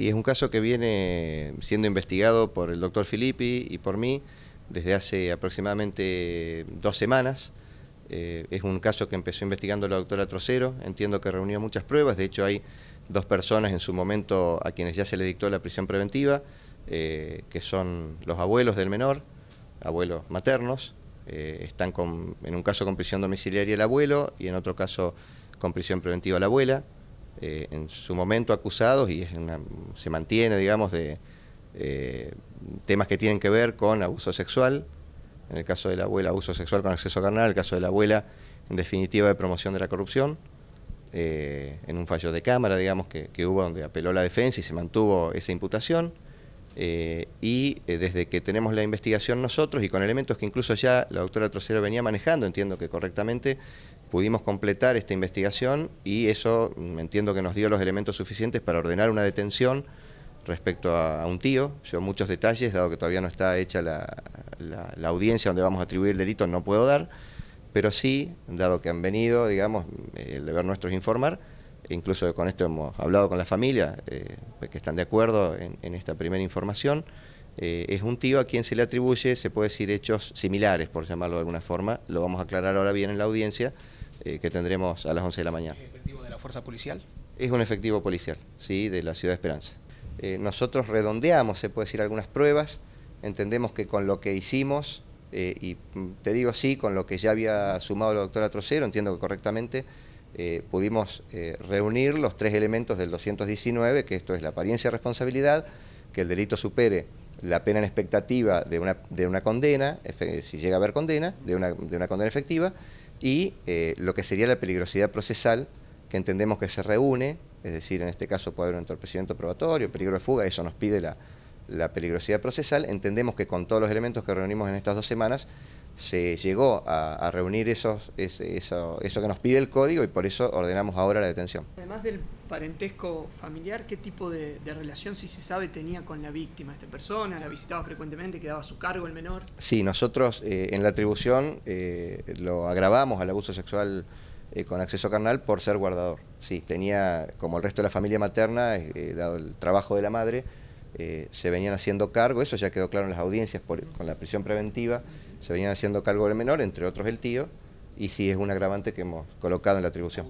Y es un caso que viene siendo investigado por el doctor Filippi y por mí desde hace aproximadamente dos semanas. Eh, es un caso que empezó investigando la doctora Trocero. Entiendo que reunió muchas pruebas. De hecho, hay dos personas en su momento a quienes ya se le dictó la prisión preventiva, eh, que son los abuelos del menor, abuelos maternos. Eh, están en un caso con prisión domiciliaria el abuelo y en otro caso con prisión preventiva la abuela. Eh, en su momento acusados y se mantiene, digamos, de eh, temas que tienen que ver con abuso sexual, en el caso de la abuela, abuso sexual con acceso carnal, en el caso de la abuela, en definitiva, de promoción de la corrupción, eh, en un fallo de cámara, digamos, que, hubo donde apeló la defensa y se mantuvo esa imputación. Eh, y eh, desde que tenemos la investigación nosotros y con elementos que incluso ya la doctora Trocero venía manejando, entiendo que correctamente, pudimos completar esta investigación y eso mm, entiendo que nos dio los elementos suficientes para ordenar una detención respecto a, un tío. Yo muchos detalles, dado que todavía no está hecha la, la audiencia donde vamos a atribuir el delito, no puedo dar, pero sí, dado que han venido, digamos, mm, el deber nuestro es informar, incluso con esto hemos hablado con la familia, eh, que están de acuerdo en, esta primera información, eh, es un tío a quien se le atribuye, se puede decir, hechos similares, por llamarlo de alguna forma, lo vamos a aclarar ahora bien en la audiencia eh, que tendremos a las 11 de la mañana. ¿Es efectivo de la Fuerza Policial? Es un efectivo policial, sí, de la Ciudad de Esperanza. nosotros redondeamos, se puede decir, algunas pruebas, entendemos que con lo que hicimos, y mm, te digo sí, con lo que ya había sumado la doctora Trocero, entiendo que correctamente, eh, pudimos eh, reunir los tres elementos del 219, que esto es la apariencia de responsabilidad, que el delito supere la pena en expectativa de una, de una condena, si llega a haber condena, de una, de una condena efectiva, y eh, lo que sería la peligrosidad procesal, que entendemos que se reúne, es decir, en este caso puede haber un entorpecimiento probatorio, peligro de fuga, eso nos pide la peligrosidad procesal, entendemos que con todos los elementos que reunimos en estas dos semanas, se llegó a, reunir esos, eso, que nos pide el código y por eso ordenamos ahora la detención. Además del parentesco familiar, ¿qué tipo de, relación, si se sabe, tenía con la víctima esta persona? ¿La visitaba frecuentemente? ¿Quedaba a su cargo el menor? Sí, nosotros eh, en la atribución eh, lo agravamos al abuso sexual eh, con acceso carnal por ser guardador. Sí, tenía, como el resto de la familia materna, dado el trabajo de la madre, eh, se venían haciendo cargo, eso ya quedó claro en las audiencias con la prisión preventiva, se venían haciendo cargo del menor, entre otros el tío, y si es un agravante que hemos colocado en la atribución.